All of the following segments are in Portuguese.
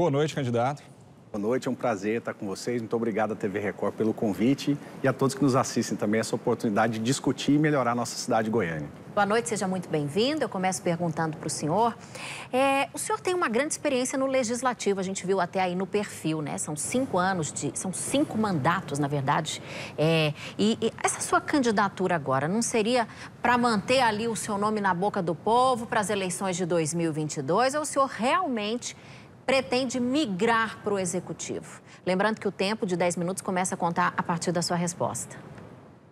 Boa noite, candidato. Boa noite, é um prazer estar com vocês. Muito obrigado à TV Record pelo convite e a todos que nos assistem também essa oportunidade de discutir e melhorar a nossa cidade de Goiânia. Boa noite, seja muito bem-vindo. Eu começo perguntando para o senhor. É, o senhor tem uma grande experiência no legislativo, a gente viu até aí no perfil, né? São cinco anos de. São cinco mandatos, na verdade. É, e, e essa sua candidatura agora não seria para manter ali o seu nome na boca do povo para as eleições de 2022? Ou o senhor realmente pretende migrar para o executivo. Lembrando que o tempo de 10 minutos começa a contar a partir da sua resposta.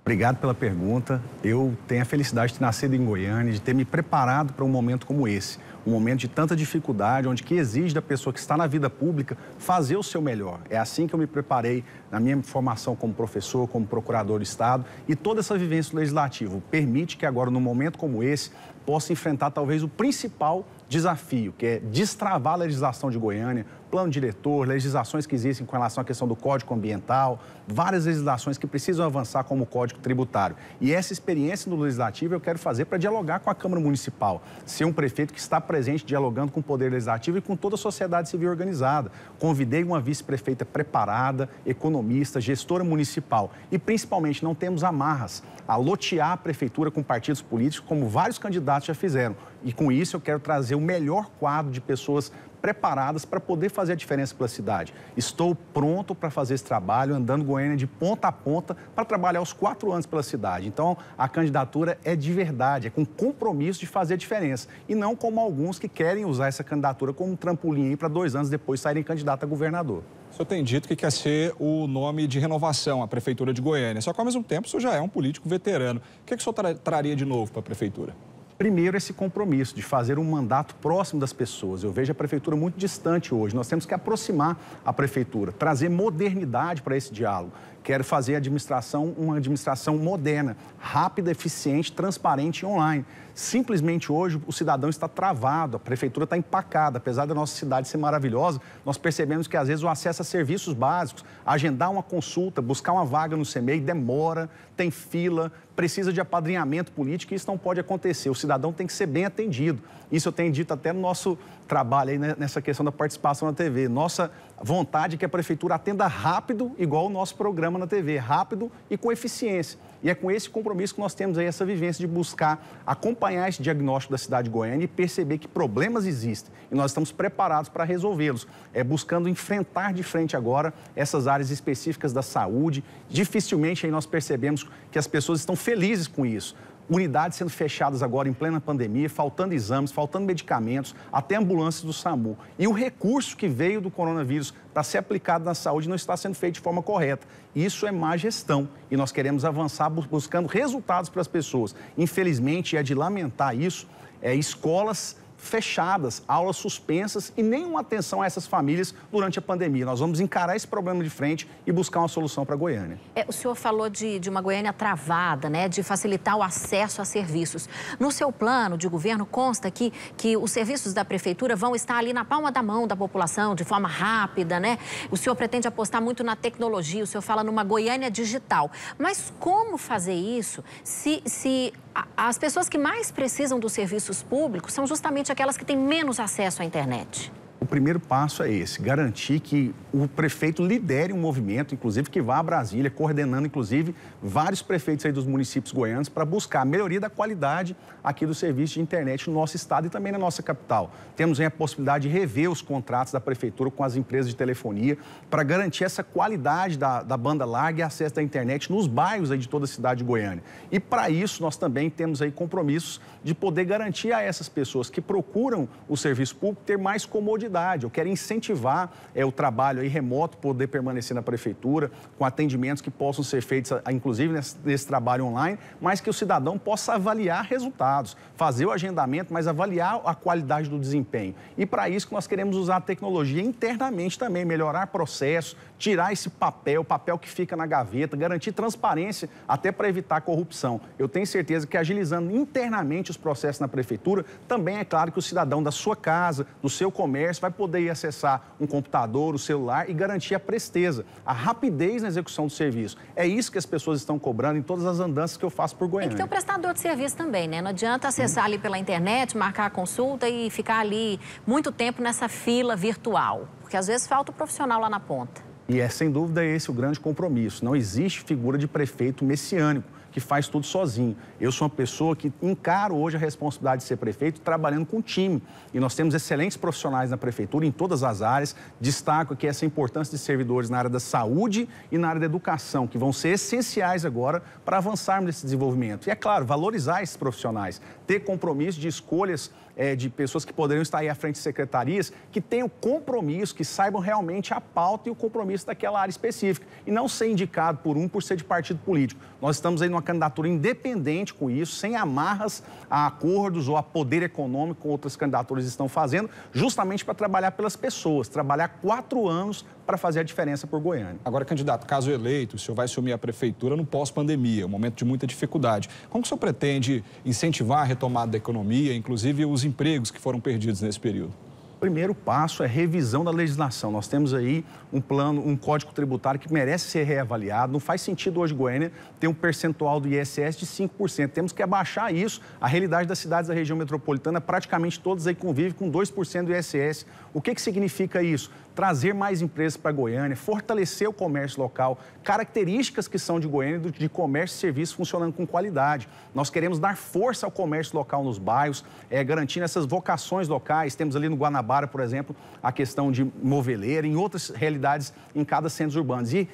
Obrigado pela pergunta. Eu tenho a felicidade de ter nascido em Goiânia, de ter me preparado para um momento como esse, um momento de tanta dificuldade, onde que exige da pessoa que está na vida pública fazer o seu melhor. É assim que eu me preparei na minha formação como professor, como procurador do Estado e toda essa vivência legislativa permite que agora, num momento como esse, possa enfrentar talvez o principal desafio, que é destravar a legislação de Goiânia, plano diretor, legislações que existem com relação à questão do Código Ambiental, várias legislações que precisam avançar como o Código Tributário. E essa experiência no legislativo eu quero fazer para dialogar com a Câmara Municipal, ser um prefeito que está presente dialogando com o Poder Legislativo e com toda a sociedade civil organizada. Convidei uma vice-prefeita preparada, economista, gestora municipal e principalmente não temos amarras a lotear a prefeitura com partidos políticos, como vários candidatos candidatos já fizeram. E com isso eu quero trazer o melhor quadro de pessoas preparadas para poder fazer a diferença pela cidade. Estou pronto para fazer esse trabalho, andando Goiânia de ponta a ponta para trabalhar os quatro anos pela cidade. Então, a candidatura é de verdade, é com compromisso de fazer a diferença. E não como alguns que querem usar essa candidatura como um trampolim para dois anos depois saírem candidato a governador. O senhor tem dito que quer ser o nome de renovação, a Prefeitura de Goiânia. Só que, ao mesmo tempo, o senhor já é um político veterano. O que, é que o senhor tra traria de novo para a Prefeitura? Primeiro, esse compromisso de fazer um mandato próximo das pessoas. Eu vejo a prefeitura muito distante hoje. Nós temos que aproximar a prefeitura, trazer modernidade para esse diálogo. Quero fazer a administração uma administração moderna, rápida, eficiente, transparente e online. Simplesmente hoje o cidadão está travado, a prefeitura está empacada. Apesar da nossa cidade ser maravilhosa, nós percebemos que às vezes o acesso a serviços básicos, agendar uma consulta, buscar uma vaga no CEMEI demora, tem fila, precisa de apadrinhamento político e isso não pode acontecer. O cidadão tem que ser bem atendido. Isso eu tenho dito até no nosso trabalha aí nessa questão da participação na TV. Nossa vontade é que a prefeitura atenda rápido, igual o nosso programa na TV, rápido e com eficiência. E é com esse compromisso que nós temos aí essa vivência de buscar acompanhar esse diagnóstico da cidade de Goiânia e perceber que problemas existem e nós estamos preparados para resolvê-los, é buscando enfrentar de frente agora essas áreas específicas da saúde. Dificilmente aí nós percebemos que as pessoas estão felizes com isso unidades sendo fechadas agora em plena pandemia, faltando exames, faltando medicamentos, até ambulâncias do SAMU. E o recurso que veio do coronavírus para ser aplicado na saúde não está sendo feito de forma correta. Isso é má gestão e nós queremos avançar buscando resultados para as pessoas. Infelizmente, é de lamentar isso, é, escolas fechadas, aulas suspensas e nenhuma atenção a essas famílias durante a pandemia. Nós vamos encarar esse problema de frente e buscar uma solução para Goiânia. É, o senhor falou de, de uma Goiânia travada, né, de facilitar o acesso a serviços. No seu plano de governo consta que, que os serviços da prefeitura vão estar ali na palma da mão da população, de forma rápida, né? O senhor pretende apostar muito na tecnologia, o senhor fala numa Goiânia digital. Mas como fazer isso se, se as pessoas que mais precisam dos serviços públicos são justamente aquelas que têm menos acesso à internet o primeiro passo é esse: garantir que o prefeito lidere um movimento, inclusive que vá a Brasília, coordenando, inclusive, vários prefeitos aí dos municípios goianos para buscar a melhoria da qualidade aqui do serviço de internet no nosso estado e também na nossa capital. Temos aí a possibilidade de rever os contratos da prefeitura com as empresas de telefonia para garantir essa qualidade da, da banda larga e acesso à internet nos bairros aí de toda a cidade de Goiânia. E para isso, nós também temos aí compromissos de poder garantir a essas pessoas que procuram o serviço público ter mais comodidade cidade. Eu quero incentivar é, o trabalho aí remoto, poder permanecer na prefeitura, com atendimentos que possam ser feitos, ah, inclusive nesse, nesse trabalho online, mas que o cidadão possa avaliar resultados, fazer o agendamento, mas avaliar a qualidade do desempenho. E para isso que nós queremos usar a tecnologia internamente também, melhorar processos, tirar esse papel, papel que fica na gaveta, garantir transparência até para evitar corrupção. Eu tenho certeza que agilizando internamente os processos na prefeitura, também é claro que o cidadão da sua casa, do seu comércio, vai poder acessar um computador, o um celular e garantir a presteza, a rapidez na execução do serviço. É isso que as pessoas estão cobrando em todas as andanças que eu faço por Goiânia. Tem que ter um prestador de serviço também, né? Não adianta acessar hum. ali pela internet, marcar a consulta e ficar ali muito tempo nessa fila virtual, porque às vezes falta o profissional lá na ponta. E é sem dúvida esse o grande compromisso. Não existe figura de prefeito messiânico que faz tudo sozinho. Eu sou uma pessoa que encaro hoje a responsabilidade de ser prefeito trabalhando com time. E nós temos excelentes profissionais na prefeitura, em todas as áreas. Destaco aqui essa importância de servidores na área da saúde e na área da educação, que vão ser essenciais agora para avançarmos nesse desenvolvimento. E, é claro, valorizar esses profissionais, ter compromisso de escolhas é, de pessoas que poderiam estar aí à frente de secretarias, que tenham compromisso, que saibam realmente a pauta e o compromisso daquela área específica, e não ser indicado por um por ser de partido político. Nós estamos aí numa candidatura independente com isso, sem amarras a acordos ou a poder econômico, outras candidaturas estão fazendo, justamente para trabalhar pelas pessoas, trabalhar quatro anos para fazer a diferença por Goiânia. Agora, candidato, caso eleito, o senhor vai assumir a prefeitura no pós-pandemia, um momento de muita dificuldade. Como que o senhor pretende incentivar a retomada da economia, inclusive os empregos que foram perdidos nesse período? primeiro passo é revisão da legislação. Nós temos aí um plano, um código tributário que merece ser reavaliado. Não faz sentido hoje Goiânia ter um percentual do ISS de 5%. Temos que abaixar isso. A realidade das cidades da região metropolitana, praticamente todas aí convivem com 2% do ISS. O que, que significa isso? trazer mais empresas para Goiânia, fortalecer o comércio local, características que são de Goiânia de comércio e serviço funcionando com qualidade. Nós queremos dar força ao comércio local nos bairros, é, garantindo essas vocações locais. Temos ali no Guanabara, por exemplo, a questão de moveleira, em outras realidades em cada centro urbanos. E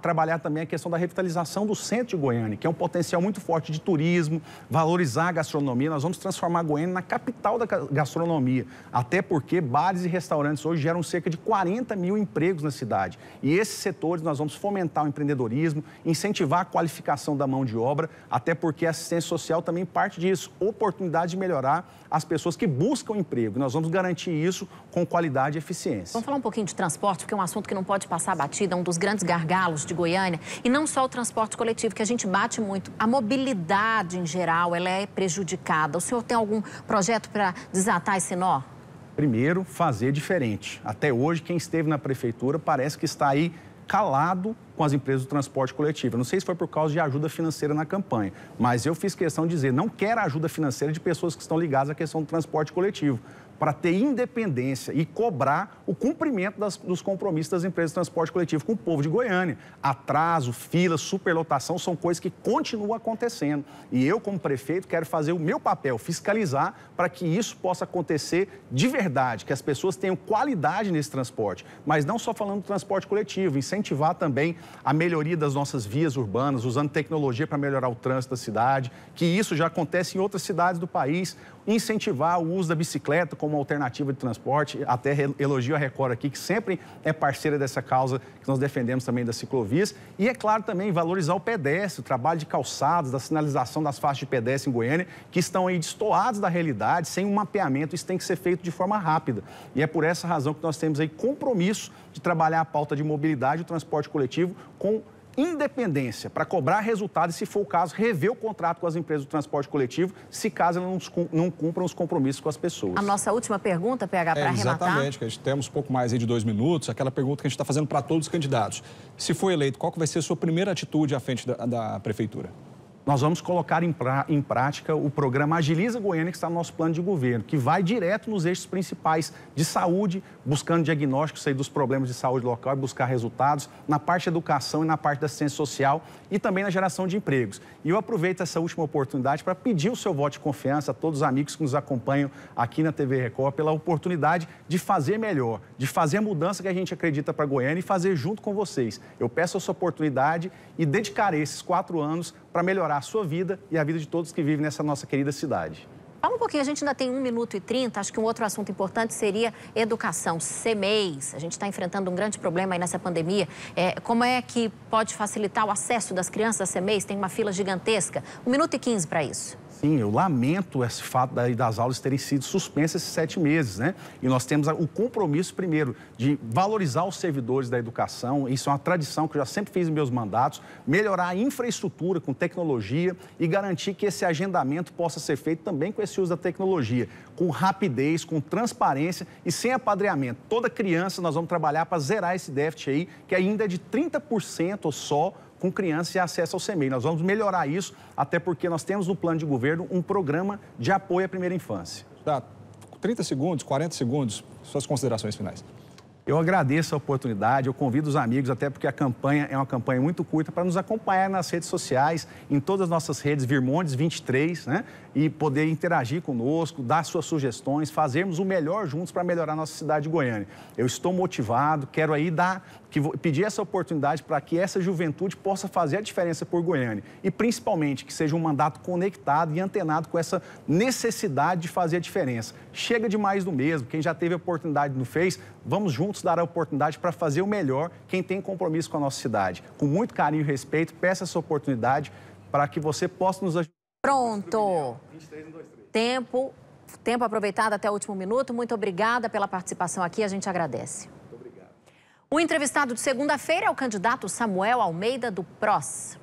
trabalhar também a questão da revitalização do centro de Goiânia, que é um potencial muito forte de turismo, valorizar a gastronomia. Nós vamos transformar Goiânia na capital da gastronomia, até porque bares e restaurantes hoje geram cerca de 40 mil empregos na cidade. E esses setores nós vamos fomentar o empreendedorismo, incentivar a qualificação da mão de obra, até porque a assistência social também parte disso, oportunidade de melhorar as pessoas que buscam emprego. Nós vamos garantir isso com qualidade e eficiência. Vamos falar um pouquinho de transporte, porque é um assunto que não pode passar batida, é um dos grandes gargalos gargalos de Goiânia. E não só o transporte coletivo, que a gente bate muito. A mobilidade em geral, ela é prejudicada. O senhor tem algum projeto para desatar esse nó? Primeiro, fazer diferente. Até hoje, quem esteve na prefeitura parece que está aí calado com as empresas do transporte coletivo. não sei se foi por causa de ajuda financeira na campanha, mas eu fiz questão de dizer, não quero ajuda financeira de pessoas que estão ligadas à questão do transporte coletivo para ter independência e cobrar o cumprimento das, dos compromissos das empresas de transporte coletivo com o povo de Goiânia. Atraso, fila, superlotação são coisas que continuam acontecendo. E eu, como prefeito, quero fazer o meu papel, fiscalizar para que isso possa acontecer de verdade, que as pessoas tenham qualidade nesse transporte. Mas não só falando do transporte coletivo, incentivar também a melhoria das nossas vias urbanas, usando tecnologia para melhorar o trânsito da cidade, que isso já acontece em outras cidades do país, incentivar o uso da bicicleta como como alternativa de transporte. Até elogio a Record aqui, que sempre é parceira dessa causa que nós defendemos também das ciclovias. E é claro também valorizar o pedestre, o trabalho de calçados da sinalização das faixas de pedestre em Goiânia, que estão aí destoados da realidade, sem um mapeamento. Isso tem que ser feito de forma rápida. E é por essa razão que nós temos aí compromisso de trabalhar a pauta de mobilidade e o transporte coletivo com independência para cobrar resultados e, se for o caso, rever o contrato com as empresas do transporte coletivo, se caso elas não cumpram os compromissos com as pessoas. A nossa última pergunta, PH, para é, arrematar. Exatamente, que a gente temos pouco mais de dois minutos, aquela pergunta que a gente está fazendo para todos os candidatos. Se for eleito, qual que vai ser a sua primeira atitude à frente da, da prefeitura? nós vamos colocar em, pra, em prática o programa Agiliza Goiânia, que está no nosso plano de governo, que vai direto nos eixos principais de saúde, buscando diagnósticos aí dos problemas de saúde local e buscar resultados na parte de educação e na parte da assistência social e também na geração de empregos. E eu aproveito essa última oportunidade para pedir o seu voto de confiança a todos os amigos que nos acompanham aqui na TV Record pela oportunidade de fazer melhor, de fazer a mudança que a gente acredita para Goiânia e fazer junto com vocês. Eu peço essa oportunidade e dedicarei esses quatro anos para melhorar a sua vida e a vida de todos que vivem nessa nossa querida cidade. Fala um pouquinho, a gente ainda tem 1 minuto e 30, acho que um outro assunto importante seria educação, CMEIs. A gente está enfrentando um grande problema aí nessa pandemia. É, como é que pode facilitar o acesso das crianças a CMEIs? Tem uma fila gigantesca. 1 minuto e 15 para isso. Sim, eu lamento esse fato das aulas terem sido suspensas esses sete meses, né? E nós temos o compromisso, primeiro, de valorizar os servidores da educação, isso é uma tradição que eu já sempre fiz em meus mandatos, melhorar a infraestrutura com tecnologia e garantir que esse agendamento possa ser feito também com esse uso da tecnologia, com rapidez, com transparência e sem apadreamento. Toda criança nós vamos trabalhar para zerar esse déficit aí, que ainda é de 30% só com crianças e acesso ao CEMEI. Nós vamos melhorar isso, até porque nós temos no plano de governo um programa de apoio à primeira infância. Dá 30 segundos, 40 segundos, suas considerações finais. Eu agradeço a oportunidade, eu convido os amigos, até porque a campanha é uma campanha muito curta, para nos acompanhar nas redes sociais, em todas as nossas redes Virmondes 23, né? E poder interagir conosco, dar suas sugestões, fazermos o melhor juntos para melhorar a nossa cidade de Goiânia. Eu estou motivado, quero aí dar, que pedir essa oportunidade para que essa juventude possa fazer a diferença por Goiânia. E principalmente que seja um mandato conectado e antenado com essa necessidade de fazer a diferença chega de mais do mesmo. Quem já teve oportunidade não fez, vamos juntos dar a oportunidade para fazer o melhor quem tem compromisso com a nossa cidade. Com muito carinho e respeito, peça essa oportunidade para que você possa nos ajudar. Pronto. tempo, tempo aproveitado até o último minuto. Muito obrigada pela participação aqui, a gente agradece. O entrevistado de segunda-feira é o candidato Samuel Almeida do PROS.